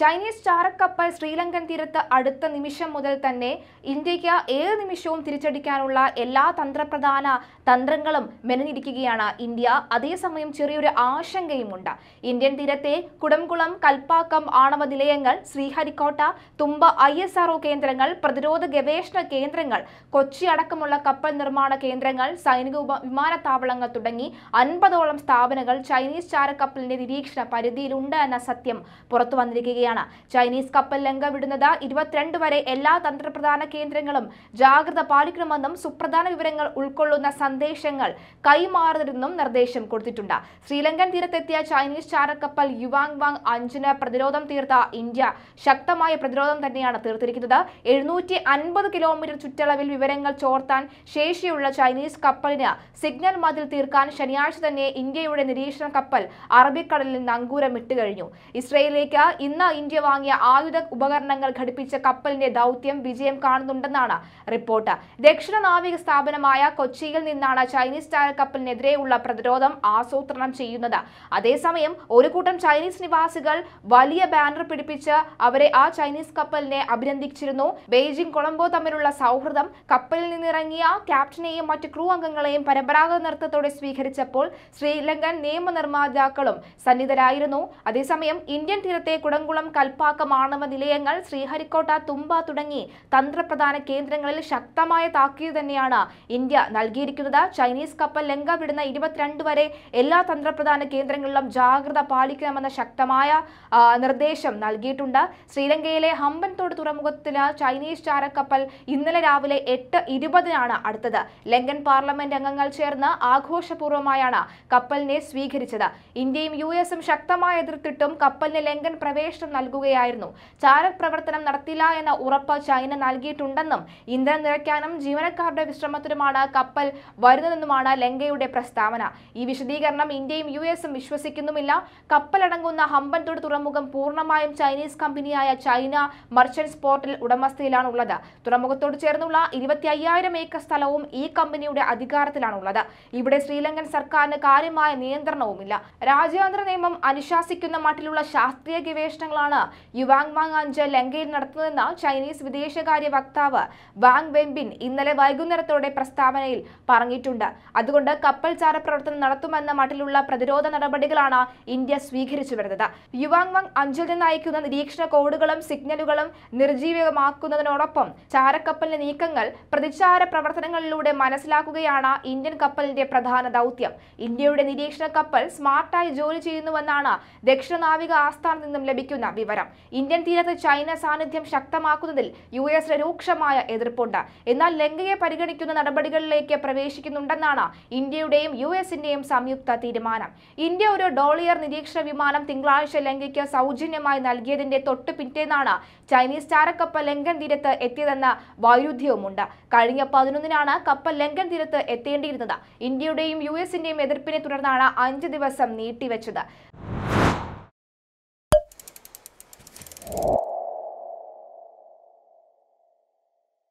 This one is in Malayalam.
ചൈനീസ് ചാരക്കപ്പൽ ശ്രീലങ്കൻ തീരത്ത് അടുത്ത നിമിഷം മുതൽ തന്നെ ഇന്ത്യക്ക് ഏത് നിമിഷവും തിരിച്ചടിക്കാനുള്ള എല്ലാ തന്ത്രപ്രധാന തന്ത്രങ്ങളും മെനഞ്ഞിരിക്കുകയാണ് ഇന്ത്യ അതേസമയം ചെറിയൊരു ആശങ്കയുമുണ്ട് ഇന്ത്യൻ തീരത്തെ കുടംകുളം കൽപ്പാക്കം ആണവ നിലയങ്ങൾ Sriharikota Thumba I S R O കേന്ദ്രങ്ങൾ പ്രതിരോധ ഗവേഷണ കേന്ദ്രങ്ങൾ കൊച്ചി അടക്കമുള്ള കപ്പൽ നിർമ്മാണ കേന്ദ്രങ്ങൾ സൈനിക വിമാനത്താവളങ്ങൾ തുടങ്ങി അൻപതോളം സ്ഥാപനങ്ങൾ ചൈനീസ് ചാരക്കപ്പലിന്റെ നിരീക്ഷണ പരിധിയിലുണ്ട് എന്ന സത്യം പുറത്തു വന്നിരിക്കുകയാണ് നൽകുകയാണ് ചൈനീസ് കപ്പൽ ലങ്ക വിടുന്നത് ഇരുപത്തിരണ്ട് വരെ എല്ലാ തന്ത്രപ്രധാന കേന്ദ്രങ്ങളും ജാഗ്രത പാലിക്കണമെന്നും സുപ്രധാന വിവരങ്ങൾ ഉൾക്കൊള്ളുന്ന സന്ദേശങ്ങൾ കൈമാറരുതെന്നും നിർദ്ദേശം കൊടുത്തിട്ടുണ്ട് ശ്രീലങ്കൻ തീരത്തെത്തിയ ചൈനീസ് ചാരക്കപ്പൽ യുവാങ് വാങ് അഞ്ചിന് പ്രതിരോധം തീർത്ത ഇന്ത്യ ശക്തമായ പ്രതിരോധം തന്നെയാണ് തീർത്തിരിക്കുന്നത് എഴുന്നൂറ്റി അൻപത് കിലോമീറ്റർ ചുറ്റളവിൽ വിവരങ്ങൾ ചോർത്താൻ ശേഷിയുള്ള ചൈനീസ് കപ്പലിന് സിഗ്നൽ മതിൽ തീർക്കാൻ ശനിയാഴ്ച തന്നെ ഇന്ത്യയുടെ നിരീക്ഷണ കപ്പൽ അറബിക്കടലിൽ നങ്കൂരമിട്ട് കഴിഞ്ഞു ഇസ്രയേലിലേക്ക് ഇന്ന് ഇന്ത്യ വാങ്ങിയ ആയുധ ഉപകരണങ്ങൾ ഘടിപ്പിച്ച കപ്പലിന്റെ ദൗത്യം വിജയം കാണുന്നുണ്ടെന്നാണ് റിപ്പോർട്ട് ദക്ഷിണ നാവിക സ്ഥാപനമായ കൊച്ചിയിൽ നിന്നാണ് ചൈനീസ് ടയർ കപ്പലിനെതിരെയുള്ള പ്രതിരോധം ആസൂത്രണം ചെയ്യുന്നത് അതേസമയം ഒരു കൂട്ടം ചൈനീസ് നിവാസികൾ വലിയ ബാനർ പിടിപ്പിച്ച് അവരെ ആ ചൈനീസ് കപ്പലിനെ അഭിനന്ദിച്ചിരുന്നു ബെയ്ജിംഗ് കൊളംബോ തമ്മിലുള്ള സൗഹൃദം കപ്പലിൽ നിന്നിറങ്ങിയ ക്യാപ്റ്റനെയും മറ്റ് ക്രൂ അംഗങ്ങളെയും പരമ്പരാഗത നൃത്തത്തോടെ സ്വീകരിച്ചപ്പോൾ ശ്രീലങ്കൻ നിയമനിർമ്മാതാക്കളും സന്നിധരായിരുന്നു അതേസമയം ഇന്ത്യൻ തീരത്തെ കുടംകുളം കുന്നംകുളം കൽപ്പാക്കം ആണവ നിലയങ്ങൾ ശ്രീഹരിക്കോട്ട തുമ്പ തുടങ്ങി തന്ത്രപ്രധാന കേന്ദ്രങ്ങളിൽ ശക്തമായ താക്കീത് തന്നെയാണ് ഇന്ത്യ നൽകിയിരിക്കുന്നത് ചൈനീസ് കപ്പൽ ലങ്ക വിടുന്ന ഇരുപത്തിരണ്ട് വരെ എല്ലാ തന്ത്രപ്രധാന കേന്ദ്രങ്ങളിലും ജാഗ്രത പാലിക്കണമെന്ന ശക്തമായ നിർദ്ദേശം നൽകിയിട്ടുണ്ട് ശ്രീലങ്കയിലെ ഹമ്പൻതോട് തുറമുഖത്തിന് ചൈനീസ് ചാരക്കപ്പൽ ഇന്നലെ രാവിലെ എട്ട് ഇരുപതിനാണ് അടുത്തത് ലങ്കൻ പാർലമെന്റ് അംഗങ്ങൾ ചേർന്ന് ആഘോഷപൂർവ്വമായാണ് കപ്പലിനെ സ്വീകരിച്ചത് ഇന്ത്യയും യു എസും ശക്തമായ എതിർത്തിട്ടും കപ്പലിന് ലങ്കൻ പ്രവേശനം നൽകുകയായിരുന്നു ചാരപ്രവർത്തനം പ്രവർത്തനം നടത്തില്ല എന്ന ഉറപ്പ് ചൈന നൽകിയിട്ടുണ്ടെന്നും ഇന്ധനം നിറയ്ക്കാനും ജീവനക്കാരുടെ വിശ്രമത്തിനുമാണ് കപ്പൽ വരുന്നതെന്നുമാണ് ലങ്കയുടെ പ്രസ്താവന ഈ വിശദീകരണം ഇന്ത്യയും യു എസും വിശ്വസിക്കുന്നുമില്ല കപ്പലടങ്ങുന്ന ഹമ്പൻതോട് തുറമുഖം പൂർണ്ണമായും ചൈനീസ് കമ്പനിയായ ചൈന മർച്ചന്റ് പോർട്ടിൽ ഉടമസ്ഥയിലാണുള്ളത് തുറമുഖത്തോട് ചേർന്നുള്ള ഇരുപത്തി അയ്യായിരം ഏക്കർ സ്ഥലവും ഈ കമ്പനിയുടെ അധികാരത്തിലാണുള്ളത് ഇവിടെ ശ്രീലങ്കൻ സർക്കാരിന് കാര്യമായ നിയന്ത്രണവുമില്ല രാജ്യാന്തര നിയമം അനുശാസിക്കുന്ന മട്ടിലുള്ള ശാസ്ത്രീയ ഗവേഷണങ്ങളാണ് ശ്രമമാണ് യുവാങ് വാങ് അഞ്ച് ലങ്കയിൽ നടത്തുന്നതെന്ന് ചൈനീസ് വിദേശകാര്യ വക്താവ് വാങ് വെൻബിൻ ഇന്നലെ വൈകുന്നേരത്തോടെ പ്രസ്താവനയിൽ പറഞ്ഞിട്ടുണ്ട് അതുകൊണ്ട് കപ്പൽ ചാര പ്രവർത്തനം നടത്തുമെന്ന മട്ടിലുള്ള പ്രതിരോധ നടപടികളാണ് ഇന്ത്യ സ്വീകരിച്ചു വരുന്നത് യുവാങ് വാങ് അഞ്ചിൽ നിന്ന് അയക്കുന്ന നിരീക്ഷണ കോഡുകളും സിഗ്നലുകളും നിർജീവമാക്കുന്നതിനോടൊപ്പം ചാരക്കപ്പലിന്റെ നീക്കങ്ങൾ പ്രതിചാര പ്രവർത്തനങ്ങളിലൂടെ മനസ്സിലാക്കുകയാണ് ഇന്ത്യൻ കപ്പലിന്റെ പ്രധാന ദൗത്യം ഇന്ത്യയുടെ നിരീക്ഷണ കപ്പൽ സ്മാർട്ടായി ജോലി ചെയ്യുന്നുവെന്നാണ് ദക്ഷിണ നാവിക ആസ്ഥാനത്ത് നിന്നും ലഭിക്കുന്ന വിവരം ഇന്ത്യൻ തീരത്ത് ചൈന സാന്നിധ്യം ശക്തമാക്കുന്നതിൽ യു എസ് രൂക്ഷമായ എതിർപ്പുണ്ട് എന്നാൽ ലങ്കയെ പരിഗണിക്കുന്ന നടപടികളിലേക്ക് പ്രവേശിക്കുന്നുണ്ടെന്നാണ് ഇന്ത്യയുടെയും യു എസിന്റെയും സംയുക്ത തീരുമാനം ഇന്ത്യ ഒരു ഡോളിയർ നിരീക്ഷണ വിമാനം തിങ്കളാഴ്ച ലങ്കയ്ക്ക് സൗജന്യമായി നൽകിയതിന്റെ തൊട്ടു പിറ്റേന്നാണ് ചൈനീസ് ചാരക്കപ്പൽ ലങ്കൻ തീരത്ത് എത്തിയതെന്ന വൈരുദ്ധ്യവുമുണ്ട് കഴിഞ്ഞ പതിനൊന്നിനാണ് കപ്പൽ ലങ്കൻ തീരത്ത് എത്തേണ്ടിയിരുന്നത് ഇന്ത്യയുടെയും യു എസിന്റെയും എതിർപ്പിനെ തുടർന്നാണ് അഞ്ച് ദിവസം നീട്ടിവെച്ചത്